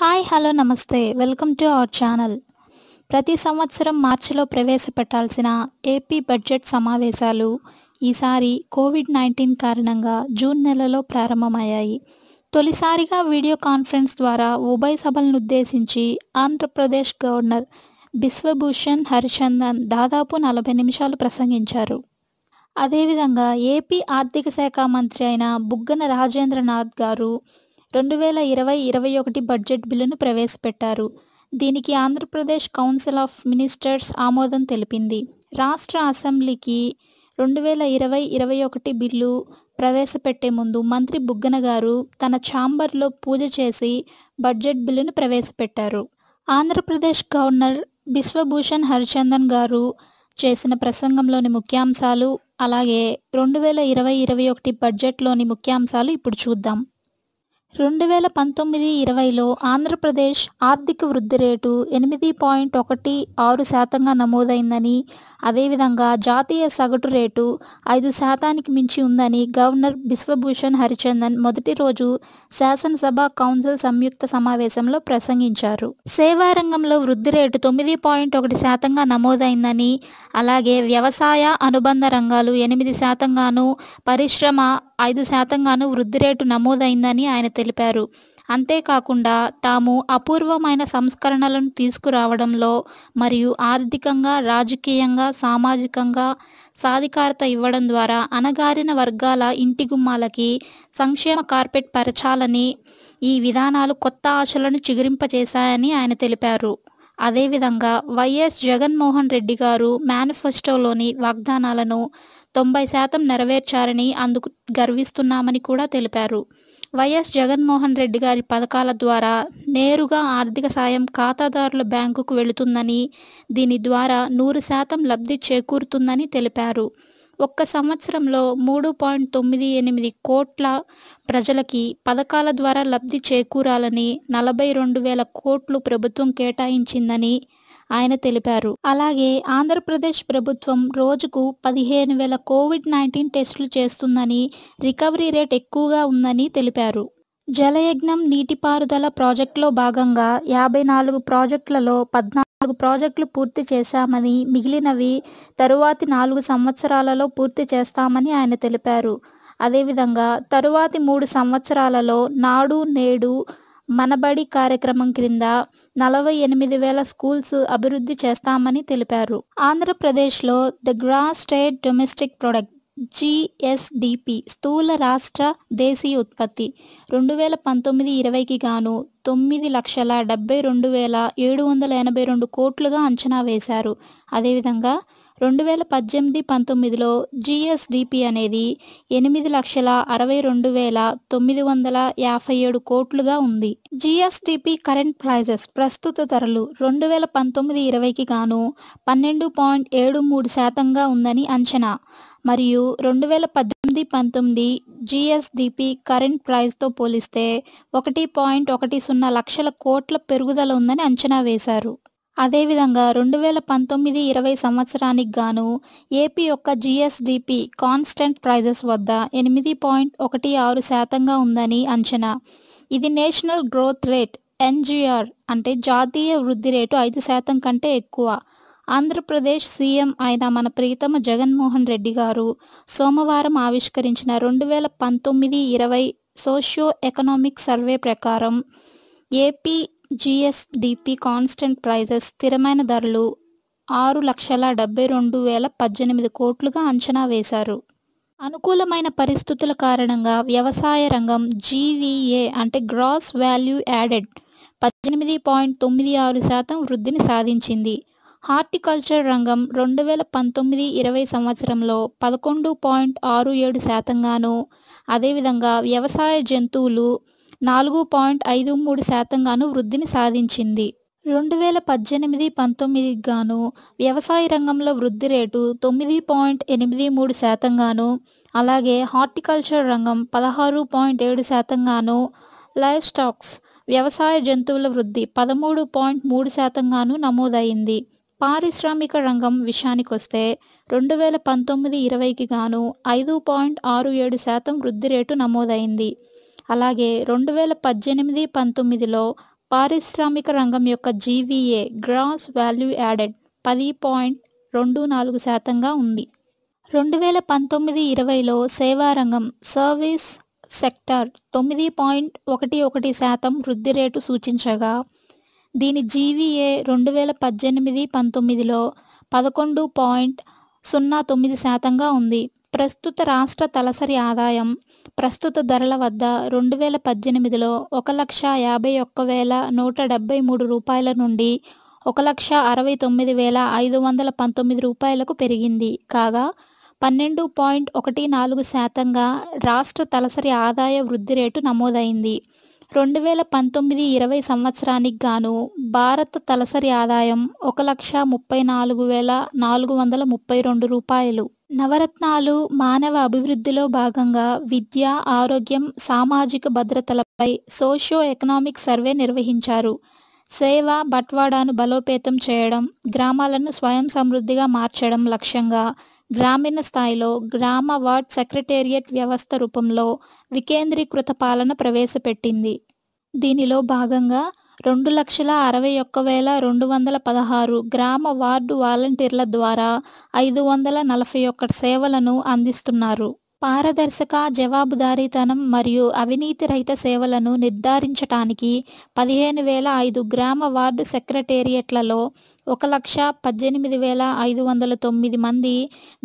hi hello నమస్తే welcome to our channel ప్రతి సంవత్సరం మార్చిలో ప్రవేశపెట్టాల్సిన ఏపీ బడ్జెట్ సమావేశాలు ఈసారి కోవిడ్ నైన్టీన్ కారణంగా జూన్ నెలలో ప్రారంభమయ్యాయి తొలిసారిగా వీడియో కాన్ఫరెన్స్ ద్వారా ఉభయ సభలను ఉద్దేశించి ఆంధ్రప్రదేశ్ గవర్నర్ బిశ్వభూషణ్ హరిచందన్ దాదాపు నలభై నిమిషాలు ప్రసంగించారు అదేవిధంగా ఏపీ ఆర్థిక శాఖ మంత్రి అయిన బుగ్గన రాజేంద్రనాథ్ గారు రెండు వేల ఇరవై ఇరవై ఒకటి బడ్జెట్ బిల్లును ప్రవేశపెట్టారు దీనికి ఆంధ్రప్రదేశ్ కౌన్సిల్ ఆఫ్ మినిస్టర్స్ ఆమోదం తెలిపింది రాష్ట్ర అసెంబ్లీకి రెండు వేల ఇరవై ఇరవై ఒకటి బిల్లు ప్రవేశపెట్టే ముందు మంత్రి బుగ్గన గారు తన ఛాంబర్లో పూజ చేసి బడ్జెట్ బిల్లును ప్రవేశపెట్టారు ఆంధ్రప్రదేశ్ గవర్నర్ బిశ్వభూషణ్ హరిచందన్ గారు చేసిన ప్రసంగంలోని ముఖ్యాంశాలు అలాగే రెండు వేల ఇరవై ఇరవై ఒకటి బడ్జెట్లోని ముఖ్యాంశాలు ఇప్పుడు చూద్దాం రెండు వేల పంతొమ్మిది ఇరవైలో ఆంధ్రప్రదేశ్ ఆర్థిక వృద్ధి రేటు ఎనిమిది పాయింట్ ఒకటి ఆరు శాతంగా నమోదైందని అదేవిధంగా జాతీయ సగటు రేటు ఐదు శాతానికి మించి ఉందని గవర్నర్ బిశ్వభూషణ్ హరిచందన్ మొదటి రోజు శాసనసభ కౌన్సిల్ సంయుక్త సమావేశంలో ప్రసంగించారు సేవా రంగంలో వృద్ధి రేటు తొమ్మిది పాయింట్ ఒకటి శాతంగా నమోదైందని అలాగే వ్యవసాయ అనుబంధ రంగాలు ఎనిమిది శాతంగాను పరిశ్రమ ఐదు శాతంగాను వృద్ధి రేటు నమోదైందని ఆయన తెలిపారు అంతేకాకుండా తాము అపూర్వమైన సంస్కరణలను తీసుకురావడంలో మరియు ఆర్థికంగా రాజకీయంగా సామాజికంగా సాధికారత ఇవ్వడం ద్వారా అనగారిన వర్గాల ఇంటి గుమ్మాలకి సంక్షేమ కార్పెట్ పరచాలని ఈ విధానాలు కొత్త ఆశలను చిగురింపజేశాయని ఆయన తెలిపారు అదేవిధంగా వైఎస్ జగన్మోహన్ రెడ్డి గారు మేనిఫెస్టోలోని వాగ్దానాలను తొంభై శాతం నెరవేర్చారని అందుకు గర్విస్తున్నామని కూడా తెలిపారు వైఎస్ జగన్మోహన్ రెడ్డి గారి పథకాల ద్వారా నేరుగా ఆర్థిక సాయం ఖాతాదారుల బ్యాంకుకు వెళుతుందని దీని ద్వారా నూరు శాతం లబ్ధి చేకూరుతుందని తెలిపారు ఒక్క సంవత్సరంలో మూడు పాయింట్ తొమ్మిది ఎనిమిది కోట్ల ప్రజలకి పథకాల ద్వారా లబ్ధి చేకూరాలని నలభై రెండు వేల కోట్లు ప్రభుత్వం కేటాయించిందని ఆయన తెలిపారు అలాగే ఆంధ్రప్రదేశ్ ప్రభుత్వం రోజుకు పదిహేను వేల కోవిడ్ నైన్టీన్ టెస్టులు చేస్తుందని రికవరీ రేట్ ఎక్కువగా ఉందని తెలిపారు జలయజ్ఞం నీటిపారుదల ప్రాజెక్టులో భాగంగా యాభై నాలుగు ప్రాజెక్టులలో పద్నాలుగు ప్రాజెక్టులు పూర్తి చేశామని మిగిలినవి తరువాతి నాలుగు సంవత్సరాలలో పూర్తి చేస్తామని ఆయన తెలిపారు అదేవిధంగా తరువాతి మూడు సంవత్సరాలలో నాడు నేడు మనబడి కార్యక్రమం క్రింద నలభై ఎనిమిది వేల స్కూల్స్ అభివృద్ధి చేస్తామని తెలిపారు ఆంధ్రప్రదేశ్లో the gross state domestic product GSDP స్థూల రాష్ట్ర దేశీయ ఉత్పత్తి రెండు వేల పంతొమ్మిది ఇరవైకి గాను తొమ్మిది లక్షల డెబ్బై రెండు వేల ఏడు వందల ఎనభై రెండు కోట్లుగా అంచనా వేశారు అదేవిధంగా రెండు వేల పద్దెనిమిది పంతొమ్మిదిలో జిఎస్డిపి అనేది ఎనిమిది లక్షల అరవై రెండు వేల తొమ్మిది వందల యాభై ఏడు కోట్లుగా ఉంది జిఎస్డిపి కరెంట్ ప్రైజెస్ ప్రస్తుత ధరలు రెండు వేల పంతొమ్మిది ఇరవైకి గాను పన్నెండు పాయింట్ ఏడు మూడు శాతంగా ఉందని అంచనా మరియు రెండు వేల పద్దెనిమిది పంతొమ్మిది జిఎస్డిపి కరెంట్ ప్రైస్తో పోలిస్తే ఒకటి పాయింట్ ఒకటి సున్నా లక్షల కోట్ల పెరుగుదల ఉందని అంచనా వేశారు అదేవిధంగా రెండు వేల పంతొమ్మిది ఇరవై సంవత్సరానికి గాను ఏపీ యొక్క జిఎస్డిపి కాన్స్టెంట్ ప్రైజెస్ వద్ద ఎనిమిది పాయింట్ ఒకటి ఆరు శాతంగా ఉందని అంచనా ఇది నేషనల్ గ్రోత్ రేట్ ఎన్జిఆర్ అంటే జాతీయ వృద్ధి రేటు ఐదు శాతం కంటే ఎక్కువ ఆంధ్రప్రదేశ్ సీఎం అయిన మన ప్రియతమ జగన్మోహన్ రెడ్డి గారు సోమవారం ఆవిష్కరించిన రెండు వేల పంతొమ్మిది ఇరవై సోషియో ఎకనామిక్ సర్వే ప్రకారం ఏపీ జిఎస్డిపి కాన్స్టెంట్ ప్రైజెస్ స్థిరమైన ధరలు ఆరు లక్షల డెబ్బై రెండు వేల పద్దెనిమిది కోట్లుగా అంచనా వేశారు అనుకూలమైన పరిస్థితుల కారణంగా వ్యవసాయ రంగం జీవీఏ అంటే గ్రాస్ వాల్యూ యాడెడ్ పద్దెనిమిది పాయింట్ తొమ్మిది ఆరు శాతం వృద్ధిని సాధించింది హార్టికల్చర్ రంగం రెండు వేల పంతొమ్మిది ఇరవై సంవత్సరంలో పదకొండు పాయింట్ ఆరు ఏడు శాతంగాను అదేవిధంగా వ్యవసాయ జంతువులు నాలుగు పాయింట్ ఐదు మూడు శాతంగాను వృద్ధిని సాధించింది రెండు వేల పద్దెనిమిది పంతొమ్మిదికి గాను వ్యవసాయ రంగంలో వృద్ధి రేటు తొమ్మిది పాయింట్ ఎనిమిది మూడు శాతంగాను అలాగే హార్టికల్చర్ రంగం పదహారు పాయింట్ ఏడు శాతంగాను లైవ్ స్టాక్స్ వ్యవసాయ జంతువుల వృద్ధి పదమూడు పాయింట్ మూడు శాతంగాను నమోదైంది పారిశ్రామిక రంగం విషయానికొస్తే రెండు వేల పంతొమ్మిది ఇరవైకి గాను ఐదు పాయింట్ ఆరు ఏడు శాతం వృద్ధి రేటు నమోదైంది అలాగే రెండు వేల పద్దెనిమిది పంతొమ్మిదిలో పారిశ్రామిక రంగం యొక్క జీవీఏ గ్రాస్ వాల్యూ యాడెడ్ పది పాయింట్ రెండు నాలుగు శాతంగా ఉంది రెండు వేల పంతొమ్మిది ఇరవైలో సేవారంగం సర్వీస్ సెక్టార్ తొమ్మిది పాయింట్ ఒకటి ఒకటి శాతం వృద్ధి రేటు సూచించగా దీని జీవీఏ రెండు వేల పద్దెనిమిది పంతొమ్మిదిలో పదకొండు పాయింట్ సున్నా తొమ్మిది శాతంగా ఉంది ప్రస్తుత రాష్ట్ర తలసరి ఆదాయం ప్రస్తుత ధరల వద్ద రెండు వేల పద్దెనిమిదిలో ఒక లక్ష యాభై ఒక్క వేల నూట డెబ్బై మూడు రూపాయల నుండి ఒక లక్ష అరవై తొమ్మిది వేల ఐదు వందల పంతొమ్మిది రూపాయలకు పెరిగింది కాగా పన్నెండు పాయింట్ ఒకటి నాలుగు శాతంగా రాష్ట్ర తలసరి ఆదాయ వృద్ధి రేటు నమోదైంది రెండు వేల పంతొమ్మిది ఇరవై సంవత్సరానికి గాను భారత తలసరి ఆదాయం ఒక లక్ష ముప్పై నాలుగు వేల నాలుగు వందల ముప్పై రెండు రూపాయలు నవరత్నాలు మానవ అభివృద్ధిలో భాగంగా విద్య ఆరోగ్యం సామాజిక భద్రతలపై సోషో ఎకనామిక్ సర్వే నిర్వహించారు సేవ బట్వాడాను బలోపేతం చేయడం గ్రామాలను స్వయం సమృద్ధిగా మార్చడం లక్ష్యంగా గ్రామీణ స్థాయిలో గ్రామ వార్డ్ సెక్రటేరియట్ వ్యవస్థ రూపంలో వికేంద్రీకృత పాలన ప్రవేశపెట్టింది దీనిలో భాగంగా రెండు లక్షల అరవై ఒక్క వేల రెండు వందల పదహారు గ్రామ వార్డు వాలంటీర్ల ద్వారా ఐదు వందల నలభై ఒక్కటి సేవలను అందిస్తున్నారు పారదర్శక జవాబుదారీతనం మరియు అవినీతి రహిత సేవలను నిర్ధారించటానికి పదిహేను వేల ఐదు గ్రామ వార్డు సెక్రటేరియట్లలో ఒక లక్ష పద్దెనిమిది వేల ఐదు వందల తొమ్మిది మంది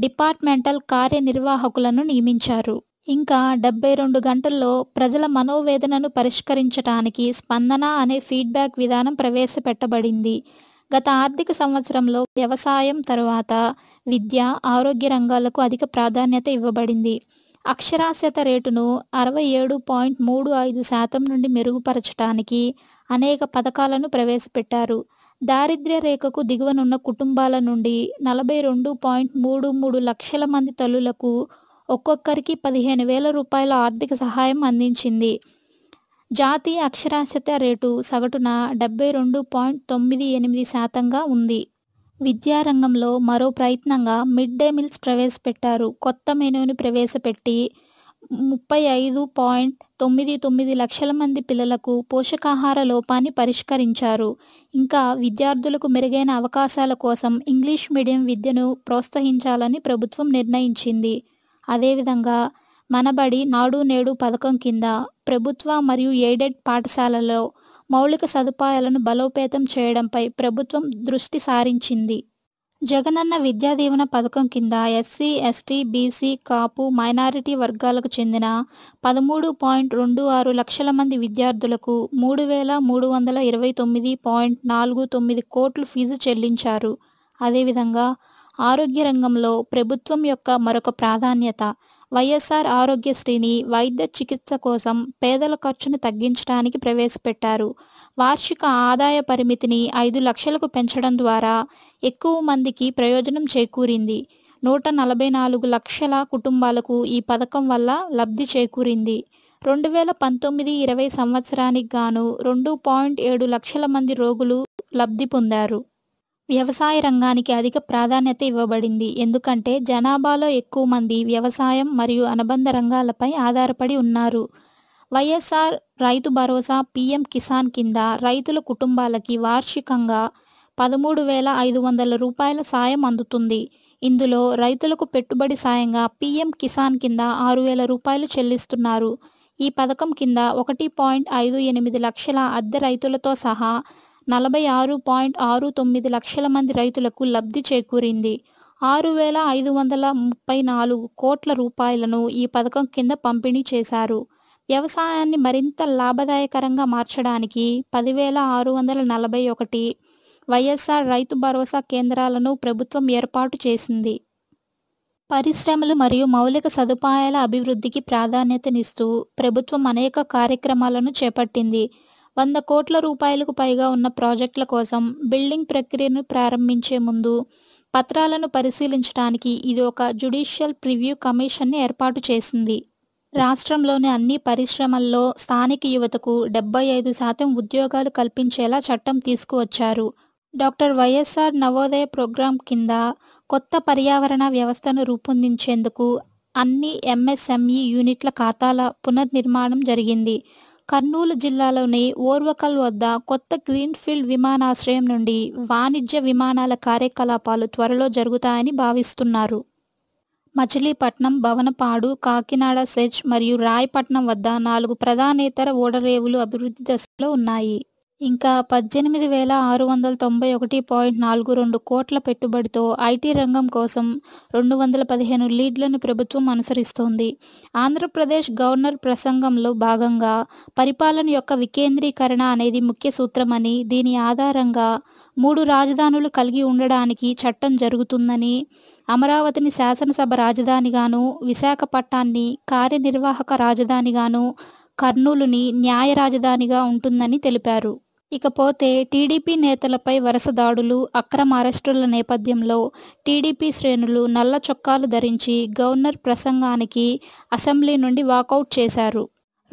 డిపార్ట్మెంటల్ కార్యనిర్వాహకులను నియమించారు ఇంకా డెబ్బై రెండు గంటల్లో ప్రజల మనోవేదనను పరిష్కరించటానికి స్పందన అనే ఫీడ్బ్యాక్ విధానం ప్రవేశపెట్టబడింది గత ఆర్థిక సంవత్సరంలో వ్యవసాయం తరువాత విద్య ఆరోగ్య రంగాలకు అధిక ప్రాధాన్యత ఇవ్వబడింది అక్షరాస్యత రేటును అరవై ఏడు పాయింట్ మూడు ఐదు శాతం నుండి మెరుగుపరచటానికి అనేక పథకాలను ప్రవేశపెట్టారు దారిద్ర్య రేఖకు దిగువనున్న కుటుంబాల నుండి నలభై రెండు పాయింట్ మూడు మూడు లక్షల మంది తల్లులకు ఒక్కొక్కరికి పదిహేను వేల రూపాయల ఆర్థిక సహాయం అందించింది జాతీయ అక్షరాస్యత రేటు సగటున డెబ్బై రెండు పాయింట్ తొమ్మిది ఎనిమిది శాతంగా ఉంది విద్యారంగంలో మరో ప్రయత్నంగా మిడ్ డే మీల్స్ ప్రవేశపెట్టారు కొత్త మెనూని ప్రవేశపెట్టి ముప్పై ఐదు పాయింట్ తొమ్మిది తొమ్మిది లక్షల మంది పిల్లలకు పోషకాహార లోపాన్ని పరిష్కరించారు ఇంకా విద్యార్థులకు మెరుగైన అవకాశాల కోసం ఇంగ్లీష్ మీడియం విద్యను ప్రోత్సహించాలని ప్రభుత్వం నిర్ణయించింది అదేవిధంగా మనబడి నాడు నేడు పథకం కింద ప్రభుత్వ మరియు ఎయిడెడ్ పాఠశాలలో మౌలిక సదుపాయాలను బలోపేతం చేయడంపై ప్రభుత్వం దృష్టి సారించింది జగనన్న విద్యా దీవెన పథకం కింద SC ST BC Kapu minority వర్గాలకు చెందిన పదమూడు పాయింట్ రెండు ఆరు లక్షల మంది విద్యార్థులకు మూడు వేల మూడు వందల ఇరవై తొమ్మిది పాయింట్ నాలుగు తొమ్మిది కోట్లు ఫీజు చెల్లించారు అదేవిధంగా ఆరోగ్య రంగంలో ప్రభుత్వం యొక్క మరొక ప్రాధాన్యత వైఎస్ఆర్ ఆరోగ్యశ్రీని వైద్య చికిత్స కోసం పేదల ఖర్చును తగ్గించడానికి ప్రవేశపెట్టారు వార్షిక ఆదాయ పరిమితిని ఐదు లక్షలకు పెంచడం ద్వారా ఎక్కువ మందికి ప్రయోజనం చేకూరింది నూట నలభై నాలుగు లక్షల కుటుంబాలకు ఈ పథకం వల్ల లబ్ధి చేకూరింది రెండు వేల పంతొమ్మిది ఇరవై సంవత్సరానికి గాను రెండు పాయింట్ ఏడు లక్షల మంది రోగులు లబ్ధి పొందారు వ్యవసాయ రంగానికి అధిక ప్రాధాన్యత ఇవ్వబడింది ఎందుకంటే జనాభాలో ఎక్కువ మంది వ్యవసాయం మరియు అనుబంధ రంగాలపై ఆధారపడి ఉన్నారు వైఎస్ఆర్ రైతు భరోసా పీఎం కిసాన్ కింద రైతుల కుటుంబాలకి వార్షికంగా పదమూడు వేల ఐదు వందల రూపాయల సాయం అందుతుంది ఇందులో రైతులకు పెట్టుబడి సాయంగా పీఎం కిసాన్ కింద ఆరు వేల రూపాయలు చెల్లిస్తున్నారు ఈ పథకం కింద ఒకటి పాయింట్ ఐదు ఎనిమిది లక్షల అద్దె రైతులతో సహా నలభై ఆరు పాయింట్ ఆరు తొమ్మిది లక్షల మంది రైతులకు లబ్ధి చేకూరింది ఆరు వేల ఐదు వందల ముప్పై నాలుగు కోట్ల రూపాయలను ఈ పథకం కింద పంపిణీ చేశారు వ్యవసాయాన్ని మరింత లాభదాయకరంగా మార్చడానికి పదివేల ఆరు వందల నలభై ఒకటి వైఎస్ఆర్ రైతు భరోసా కేంద్రాలను ప్రభుత్వం ఏర్పాటు చేసింది పరిశ్రమలు మరియు మౌలిక సదుపాయాల అభివృద్ధికి ప్రాధాన్యతనిస్తూ ప్రభుత్వం అనేక కార్యక్రమాలను చేపట్టింది వంద కోట్ల రూపాయలకు పైగా ఉన్న ప్రాజెక్టుల కోసం బిల్డింగ్ ప్రక్రియను ప్రారంభించే ముందు పత్రాలను పరిశీలించడానికి ఇది ఒక జుడిషియల్ ప్రివ్యూ కమిషన్ని ఏర్పాటు చేసింది రాష్ట్రంలోని అన్ని పరిశ్రమల్లో స్థానిక యువతకు డెబ్బై ఐదు శాతం ఉద్యోగాలు కల్పించేలా చట్టం తీసుకువచ్చారు డాక్టర్ వైఎస్ఆర్ నవోదయ ప్రోగ్రాం కింద కొత్త పర్యావరణ వ్యవస్థను రూపొందించేందుకు అన్ని ఎంఎస్ఎంఈ యూనిట్ల ఖాతాల పునర్నిర్మాణం జరిగింది కర్నూలు జిల్లాలోని ఓర్వకల్ వద్ద కొత్త గ్రీన్ఫీల్డ్ విమానాశ్రయం నుండి వాణిజ్య విమానాల కార్యకలాపాలు త్వరలో జరుగుతాయని భావిస్తున్నారు మచిలీపట్నం భవనపాడు కాకినాడ సెజ్ మరియు రాయపట్నం వద్ద నాలుగు ప్రధానేతర ఓడరేవులు అభివృద్ధి దశలో ఉన్నాయి ఇంకా పద్దెనిమిది వేల ఆరు వందల తొంభై ఒకటి పాయింట్ నాలుగు రెండు కోట్ల పెట్టుబడితో ఐటీ రంగం కోసం రెండు వందల పదిహేను లీడ్లను ప్రభుత్వం అనుసరిస్తోంది ఆంధ్రప్రదేశ్ గవర్నర్ ప్రసంగంలో భాగంగా పరిపాలన యొక్క వికేంద్రీకరణ అనేది ముఖ్య సూత్రమని దీని ఆధారంగా మూడు రాజధానులు కలిగి ఉండడానికి చట్టం జరుగుతుందని అమరావతిని శాసనసభ రాజధానిగాను విశాఖపట్నాన్ని కార్యనిర్వాహక రాజధానిగాను కర్నూలుని న్యాయ రాజధానిగా ఉంటుందని తెలిపారు ఇకపోతే టీడీపీ నేతలపై వరుస దాడులు అక్రమ అరెస్టుల నేపథ్యంలో టీడీపీ శ్రేణులు నల్ల చొక్కాలు ధరించి గవర్నర్ ప్రసంగానికి అసెంబ్లీ నుండి వాకౌట్ చేశారు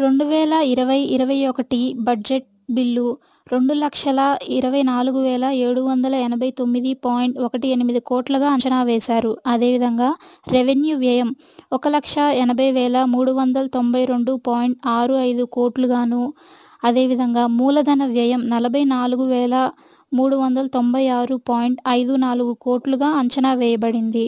రెండు వేల ఇరవై ఇరవై ఒకటి బడ్జెట్ బిల్లు రెండు లక్షల ఇరవై నాలుగు వేల ఏడు వందల ఎనభై తొమ్మిది పాయింట్ ఒకటి ఎనిమిది కోట్లుగా అంచనా వేశారు అదేవిధంగా రెవెన్యూ వ్యయం ఒక లక్ష ఎనభై వేల మూడు వందల తొంభై రెండు పాయింట్ ఆరు ఐదు కోట్లుగాను అదేవిధంగా మూలధన వ్యయం నలభై నాలుగు వేల మూడు వందల తొంభై ఆరు పాయింట్ ఐదు నాలుగు కోట్లుగా అంచనా వేయబడింది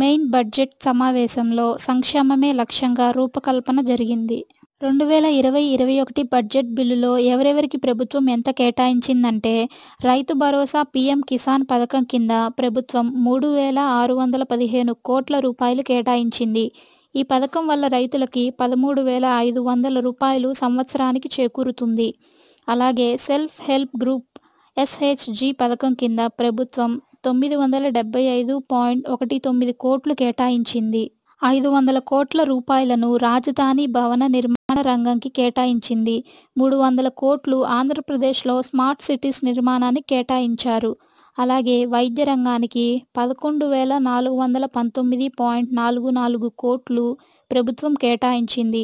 మెయిన్ బడ్జెట్ సమావేశంలో సంక్షేమమే లక్ష్యంగా రూపకల్పన జరిగింది రెండు వేల ఇరవై ఇరవై ఒకటి బడ్జెట్ బిల్లులో ఎవరెవరికి ప్రభుత్వం ఎంత కేటాయించిందంటే రైతు భరోసా పీఎం కిసాన్ పథకం కింద ప్రభుత్వం మూడు వేల ఆరు వందల పదిహేను కోట్ల రూపాయలు కేటాయించింది ఈ పథకం వల్ల రైతులకి పదమూడు వేల ఐదు వందల రూపాయలు సంవత్సరానికి చేకూరుతుంది అలాగే సెల్ఫ్ హెల్ప్ గ్రూప్ ఎస్హెచ్జి పథకం కింద ప్రభుత్వం తొమ్మిది వందల డెబ్బై ఐదు పాయింట్ ఒకటి తొమ్మిది కోట్లు కేటాయించింది ఐదు వందల కోట్ల రూపాయలను రాజధాని భవన నిర్మాణ రంగంకి కేటాయించింది మూడు వందల కోట్లు ఆంధ్రప్రదేశ్లో స్మార్ట్ సిటీస్ నిర్మాణానికి కేటాయించారు అలాగే వైద్య రంగానికి పదకొండు వేల నాలుగు వందల పంతొమ్మిది పాయింట్ నాలుగు నాలుగు కోట్లు ప్రభుత్వం కేటాయించింది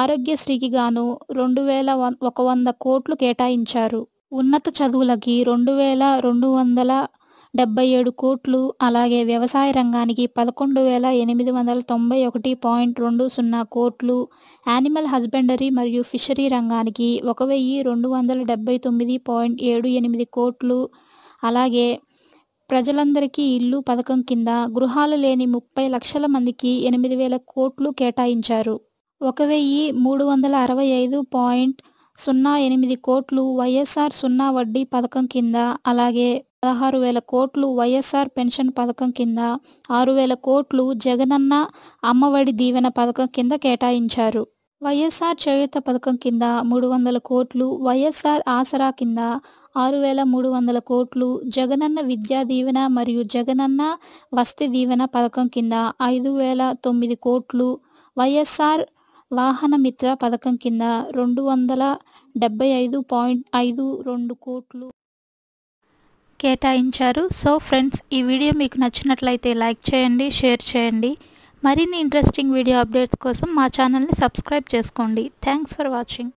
ఆరోగ్యశ్రీకి గాను రెండు వేల ఒక వంద కోట్లు కేటాయించారు ఉన్నత చదువులకి రెండు వేల రెండు వందల డెబ్బై ఏడు కోట్లు అలాగే వ్యవసాయ రంగానికి పదకొండు వేల ఎనిమిది వందల తొంభై ఒకటి పాయింట్ రెండు సున్నా కోట్లు యానిమల్ హస్బెండరీ మరియు ఫిషరీ రంగానికి ఒక వెయ్యి రెండు వందల డెబ్బై తొమ్మిది పాయింట్ ఏడు ఎనిమిది కోట్లు అలాగే ప్రజలందరికీ ఇల్లు పథకం కింద గృహాలు లేని ముప్పై లక్షల మందికి ఎనిమిది వేల కోట్లు కేటాయించారు ఒక వెయ్యి మూడు వందల అరవై ఐదు పాయింట్ సున్నా ఎనిమిది కోట్లు వైఎస్ఆర్ సున్నా వడ్డీ పథకం కింద అలాగే పదహారు వేల కోట్లు వైఎస్ఆర్ పెన్షన్ పథకం కింద ఆరు వేల కోట్లు జగనన్న అమ్మఒడి దీవెన పథకం కింద కేటాయించారు వైఎస్ఆర్ చేయుత పథకం కింద మూడు వందల కోట్లు వైఎస్ఆర్ ఆసరా కింద ఆరు వేల మూడు వందల కోట్లు జగనన్న విద్యా దీవెన మరియు జగనన్న వసతి దీవెన పథకం కింద ఐదు వేల తొమ్మిది కోట్లు వైఎస్ఆర్ వాహనమిత్ర పథకం కింద రెండు వందల డెబ్బై ఐదు పాయింట్ ఐదు రెండు కోట్లు కేటాయించారు సో ఫ్రెండ్స్ ఈ వీడియో మీకు నచ్చినట్లయితే లైక్ చేయండి షేర్ చేయండి మరిన్ని ఇంట్రెస్టింగ్ వీడియో అప్డేట్స్ కోసం మా ఛానల్ని సబ్స్క్రైబ్ చేసుకోండి థ్యాంక్స్ ఫర్ వాచింగ్